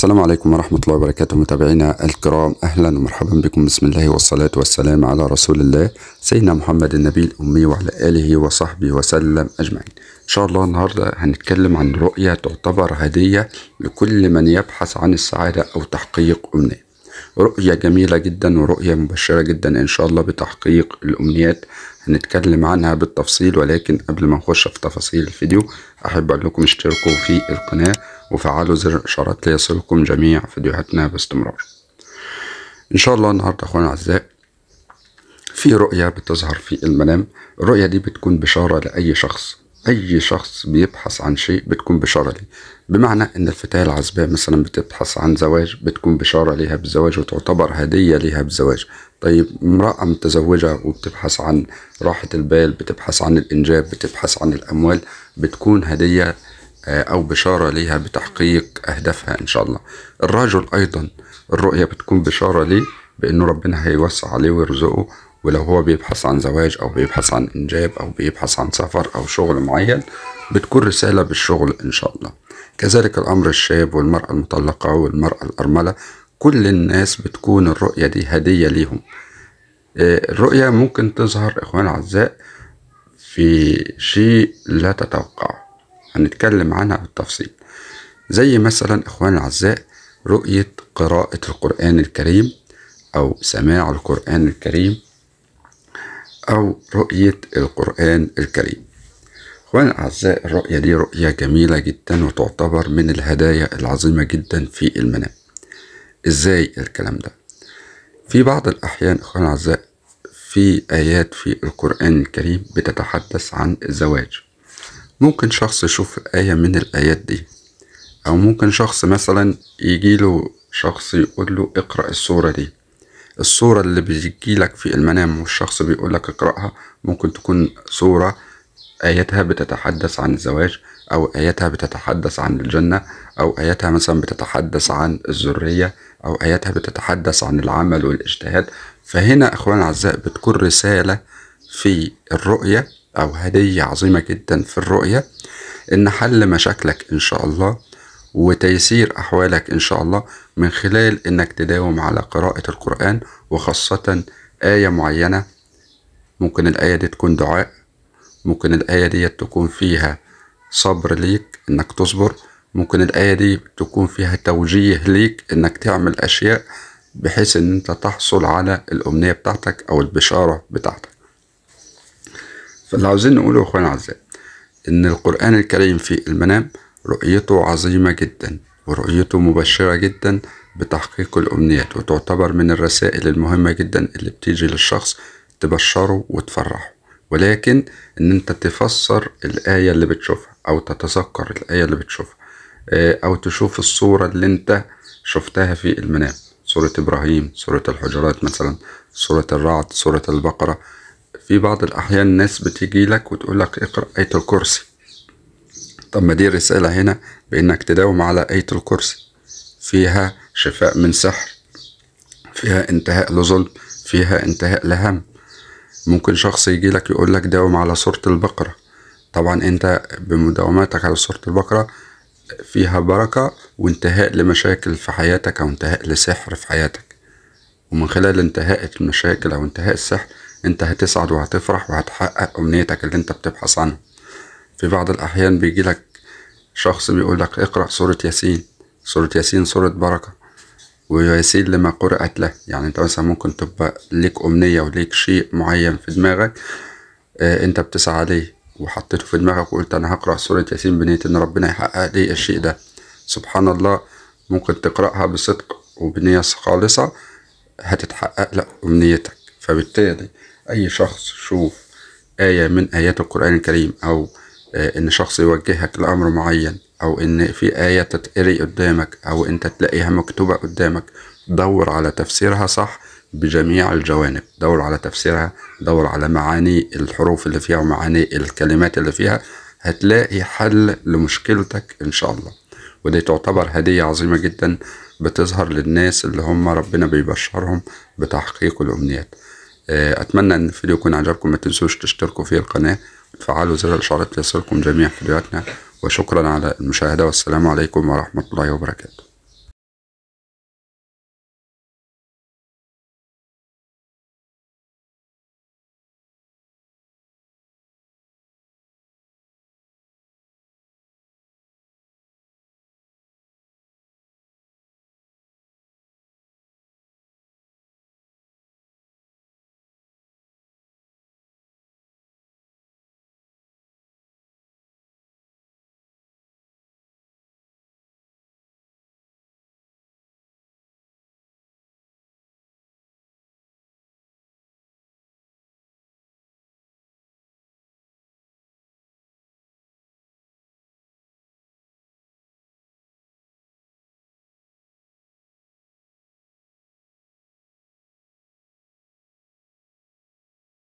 السلام عليكم ورحمة الله وبركاته متابعينا الكرام أهلا ومرحبا بكم بسم الله والصلاة والسلام على رسول الله سيدنا محمد النبي الأمي وعلى آله وصحبه وسلم أجمعين إن شاء الله النهاردة هنتكلم عن رؤية تعتبر هدية لكل من يبحث عن السعادة أو تحقيق أمنية رؤية جميلة جدا ورؤية مبشرة جدا إن شاء الله بتحقيق الأمنيات هنتكلم عنها بالتفصيل ولكن قبل ما نخش في تفاصيل الفيديو أحب أقول لكم اشتركوا في القناة وفعلوا زر الاشارات ليصلكم جميع فيديوهاتنا باستمرار ان شاء الله النهارده اخوانا الاعزاء في رؤيه بتظهر في المنام الرؤيه دي بتكون بشاره لاي شخص اي شخص بيبحث عن شيء بتكون بشاره ليه بمعنى ان الفتاه العزباء مثلا بتبحث عن زواج بتكون بشاره ليها بالزواج وتعتبر هديه ليها بالزواج طيب امراه متزوجه وبتبحث عن راحه البال بتبحث عن الانجاب بتبحث عن الاموال بتكون هديه أو بشارة ليها بتحقيق أهدافها إن شاء الله الرجل أيضا الرؤية بتكون بشارة ليه بأنه ربنا هيوسع عليه ويرزقه ولو هو بيبحث عن زواج أو بيبحث عن إنجاب أو بيبحث عن سفر أو شغل معين بتكون رسالة بالشغل إن شاء الله كذلك الأمر الشاب والمرأة المطلقة والمرأة الأرملة كل الناس بتكون الرؤية دي هدية ليهم آه، الرؤية ممكن تظهر إخوان أعزاء في شيء لا تتوقعه هنتكلم عنها بالتفصيل زي مثلا إخواني الأعزاء رؤية قراءة القرآن الكريم أو سماع القرآن الكريم أو رؤية القرآن الكريم إخوان الأعزاء الرؤية دي رؤية جميلة جدا وتعتبر من الهدايا العظيمة جدا في المنام إزاي الكلام ده في بعض الأحيان إخوان الأعزاء في آيات في القرآن الكريم بتتحدث عن الزواج ممكن شخص يشوف آية من الآيات دي أو ممكن شخص مثلا يجيله شخص يقوله اقرأ السورة دي الصورة اللي بتجيلك في المنام والشخص بيقولك اقرأها ممكن تكون صورة آياتها بتتحدث عن الزواج أو آياتها بتتحدث عن الجنة أو آياتها مثلا بتتحدث عن الذرية أو آياتها بتتحدث عن العمل والاجتهاد فهنا أخوان أعزاء بتكون رسالة في الرؤية أو هدية عظيمة جدا في الرؤية إن حل مشاكلك إن شاء الله وتيسير أحوالك إن شاء الله من خلال إنك تداوم على قراءة القرآن وخاصة آية معينة ممكن الآية دي تكون دعاء ممكن الآية دي تكون فيها صبر ليك إنك تصبر ممكن الآية دي تكون فيها توجيه ليك إنك تعمل أشياء بحيث إن أنت تحصل على الأمنية بتاعتك أو البشارة بتاعتك فاللي عاوزين نقوله اخوانا الاعزاء ان القران الكريم في المنام رؤيته عظيمه جدا ورؤيته مبشره جدا بتحقيق الامنيات وتعتبر من الرسائل المهمه جدا اللي بتيجي للشخص تبشره وتفرحه ولكن ان انت تفسر الايه اللي بتشوفها او تتذكر الايه اللي بتشوفها آه، او تشوف الصوره اللي انت شفتها في المنام سوره ابراهيم سوره الحجرات مثلا سوره الرعد سوره البقره في بعض الأحيان ناس بتيجي لك وتقول لك اقرأ آية الكرسي طب ما دي رسالة هنا بإنك تداوم على آية الكرسي فيها شفاء من سحر فيها انتهاء لظلم فيها انتهاء لهم ممكن شخص يجي لك يقول لك داوم على سورة البقرة طبعا انت بمداوماتك على سورة البقرة فيها بركة وانتهاء لمشاكل في حياتك أو انتهاء لسحر في حياتك ومن خلال انتهاء المشاكل أو انتهاء السحر انت هتسعد وهتفرح وهتحقق امنيتك اللي انت بتبحث عنها في بعض الاحيان بيجيلك شخص بيقولك اقرأ سورة ياسين سورة ياسين سورة بركة وياسين لما قرأت له يعني انت مثلا ممكن تبقى ليك أمنية وليك شيء معين في دماغك اه انت بتسعى عليه وحطيته في دماغك وقلت انا هقرأ سورة ياسين بنية ان ربنا يحقق لي الشيء ده سبحان الله ممكن تقرأها بصدق وبنية خالصة هتتحقق لك أمنيتك فبالتالي أي شخص شوف آية من آيات القرآن الكريم أو آه، إن شخص يوجهك لأمر معين أو إن في آية تتقري قدامك أو أنت تلاقيها مكتوبة قدامك دور على تفسيرها صح بجميع الجوانب دور على تفسيرها دور على معاني الحروف اللي فيها ومعاني الكلمات اللي فيها هتلاقي حل لمشكلتك إن شاء الله ودي تعتبر هدية عظيمة جدا بتظهر للناس اللي هم ربنا بيبشرهم بتحقيق الأمنيات آه، اتمنى ان الفيديو يكون عجبكم ما تنسوش تشتركوا في القناه وتفعلوا زر الاشعارات ليصلكم جميع فيديوهاتنا وشكرا على المشاهده والسلام عليكم ورحمه الله وبركاته